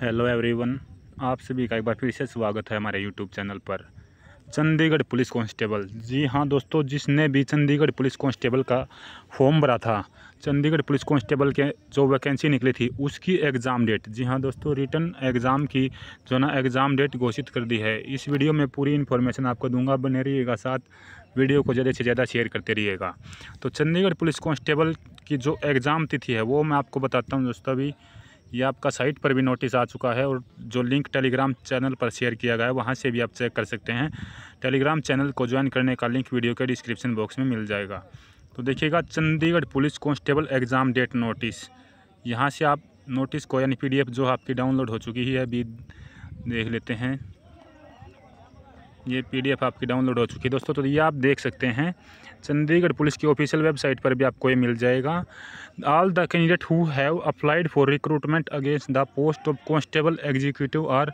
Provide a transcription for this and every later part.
hello everyone आप सभी का एक बार फिर से स्वागत है हमारे यूट्यूब चैनल पर चंडीगढ़ पुलिस कांस्टेबल जी हाँ दोस्तों जिसने भी चंडीगढ़ पुलिस कांस्टेबल का फॉर्म भरा था चंडीगढ़ पुलिस कांस्टेबल के जो वैकेंसी निकली थी उसकी एग्ज़ाम डेट जी हाँ दोस्तों रिटर्न एग्ज़ाम की जो ना एग्ज़ाम डेट घोषित कर दी है इस वीडियो में पूरी इन्फॉर्मेशन आपको दूंगा बने रहिएगा साथ वीडियो को ज़्यादा से ज़्यादा शेयर करते रहिएगा तो चंडीगढ़ पुलिस कॉन्स्टेबल की जो एग्ज़ाम तिथि है वो मैं आपको बताता हूँ दोस्तों अभी ये आपका साइट पर भी नोटिस आ चुका है और जो लिंक टेलीग्राम चैनल पर शेयर किया गया है वहाँ से भी आप चेक कर सकते हैं टेलीग्राम चैनल को ज्वाइन करने का लिंक वीडियो के डिस्क्रिप्शन बॉक्स में मिल जाएगा तो देखिएगा Chandigarh police constable exam date notice यहाँ से आप नोटिस को यानी पीडीएफ जो आपकी डाउनलोड हो चुकी है अभी देख लेते हैं ये पीडीएफ आपकी डाउनलोड हो चुकी है दोस्तों तो ये आप देख सकते हैं चंडीगढ़ पुलिस की ऑफिशियल वेबसाइट पर भी आपको ये मिल जाएगा all the candidate who have applied for recruitment against the post of constable executive are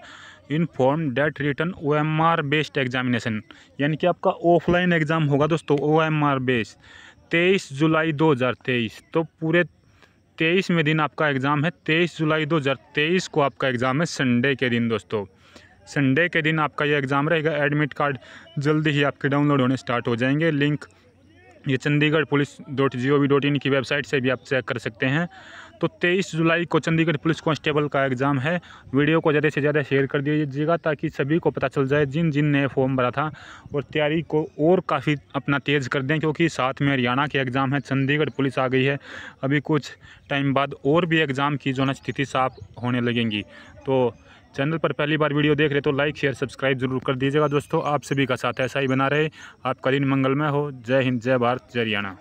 inform that written O M R based examination यानी कि आपका ऑफलाइन एग्ज़ाम होगा दोस्तों ओ एम आर बेस्ड तेईस जुलाई दो हज़ार तेईस तो पूरे तेईस में दिन आपका एग्ज़ाम है तेईस जुलाई दो हज़ार तेईस को आपका एग्ज़ाम है संडे के दिन दोस्तों संडे के दिन आपका ये एग्ज़ाम रहेगा एडमिट कार्ड जल्दी ही आपके डाउनलोड होने स्टार्ट हो जाएंगे लिंक ये Chandigarh police dot G O V dot in की वेबसाइट से भी आप चेक कर सकते हैं तो 23 जुलाई को चंडीगढ़ पुलिस कांस्टेबल का एग्ज़ाम है वीडियो को ज़्यादा से ज़्यादा शेयर कर दीजिएगा ताकि सभी को पता चल जाए जिन जिन ने फॉर्म भरा था और तैयारी को और काफ़ी अपना तेज़ कर दें क्योंकि साथ में हरियाणा के एग्ज़ाम है चंडीगढ़ पुलिस आ गई है अभी कुछ टाइम बाद और भी एग्ज़ाम की जो है स्थिति साफ होने लगेंगी तो चैनल पर पहली बार वीडियो देख रहे तो लाइक शेयर सब्सक्राइब जरूर कर दीजिएगा दोस्तों आप सभी का साथ ऐसा ही बना रहे आपका दिन मंगलमय हो जय हिंद जय भारत जय हरियाणा